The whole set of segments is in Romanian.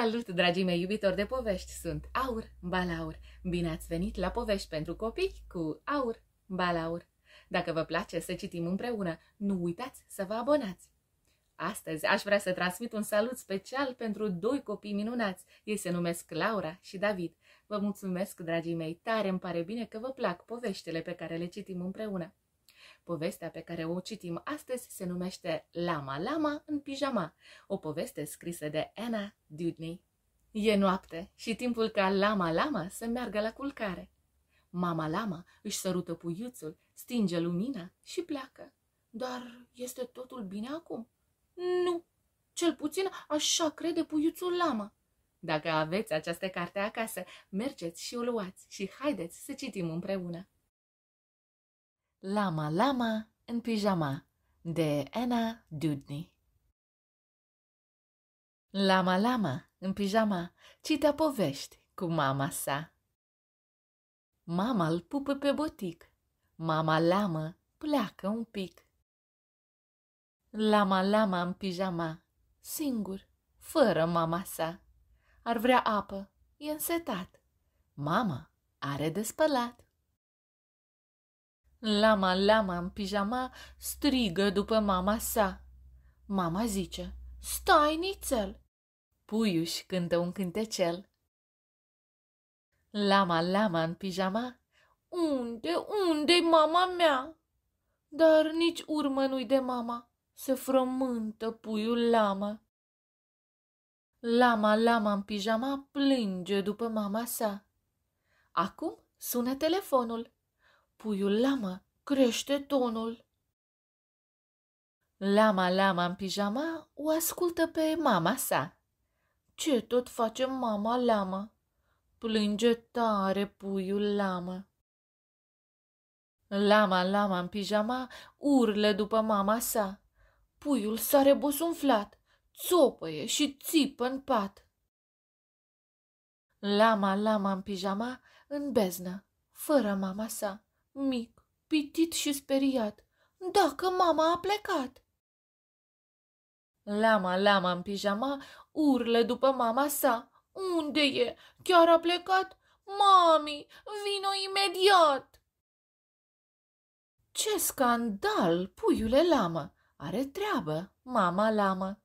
Salut, dragii mei iubitori de povești! Sunt Aur Balaur. Bine ați venit la Povești pentru copii cu Aur Balaur. Dacă vă place să citim împreună, nu uitați să vă abonați. Astăzi aș vrea să transmit un salut special pentru doi copii minunați. Ei se numesc Laura și David. Vă mulțumesc, dragii mei, tare îmi pare bine că vă plac poveștile pe care le citim împreună. Povestea pe care o citim astăzi se numește Lama Lama în pijama, o poveste scrisă de Anna Dudney. E noapte și timpul ca Lama Lama să meargă la culcare. Mama Lama își sărută puiuțul, stinge lumina și pleacă. Dar este totul bine acum? Nu, cel puțin așa crede puiuțul Lama. Dacă aveți această carte acasă, mergeți și o luați și haideți să citim împreună. Lama Lama în pijama de Anna Dudney Lama Lama în pijama citea povești cu mama sa. Mama îl pupă pe botic, mama Lama pleacă un pic. Lama Lama în pijama, singur, fără mama sa. Ar vrea apă, e însetat. Mama are de spălat. Lama, lama în pijama strigă după mama sa. Mama zice, stai nițel! Puiuș cântă un cântecel. Lama, lama în pijama, unde, unde mama mea? Dar nici urmă nu-i de mama, se frământă puiul lama. Lama, lama în pijama plânge după mama sa. Acum sună telefonul. Puiul lamă, crește tonul. Lama Lama în pijama o ascultă pe mama sa. Ce tot face mama Lama? Plânge tare puiul Lama. Lama Lama în pijama urlă după mama sa. Puiul s-a rebosumflat, țopăie și țipă în pat. Lama Lama în pijama în beznă, fără mama sa mic, pitit și speriat. Dacă mama a plecat! Lama, lama în pijama, urlă după mama sa. Unde e? Chiar a plecat? Mami, vino imediat! Ce scandal, puiule lamă! Are treabă, mama lamă!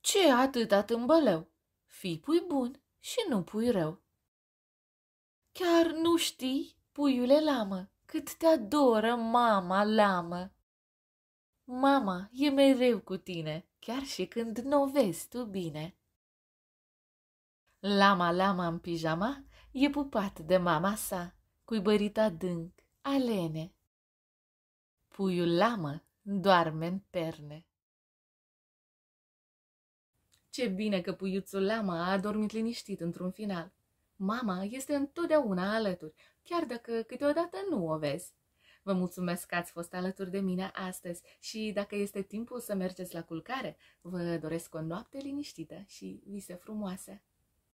Ce atât tâmbăleu? Fii pui bun și nu pui rău. Chiar nu știi, puiule lamă, cât te adoră mama lamă. Mama e mereu cu tine, chiar și când nu o vezi tu bine. Lama Lama în pijama e pupat de mama sa, cuibărit adânc, alene. Puiul Lamă doarme în perne. Ce bine că puiuțul Lama a adormit liniștit într-un final. Mama este întotdeauna alături, chiar dacă câteodată nu o vezi. Vă mulțumesc că ați fost alături de mine astăzi și dacă este timpul să mergeți la culcare, vă doresc o noapte liniștită și vise frumoase!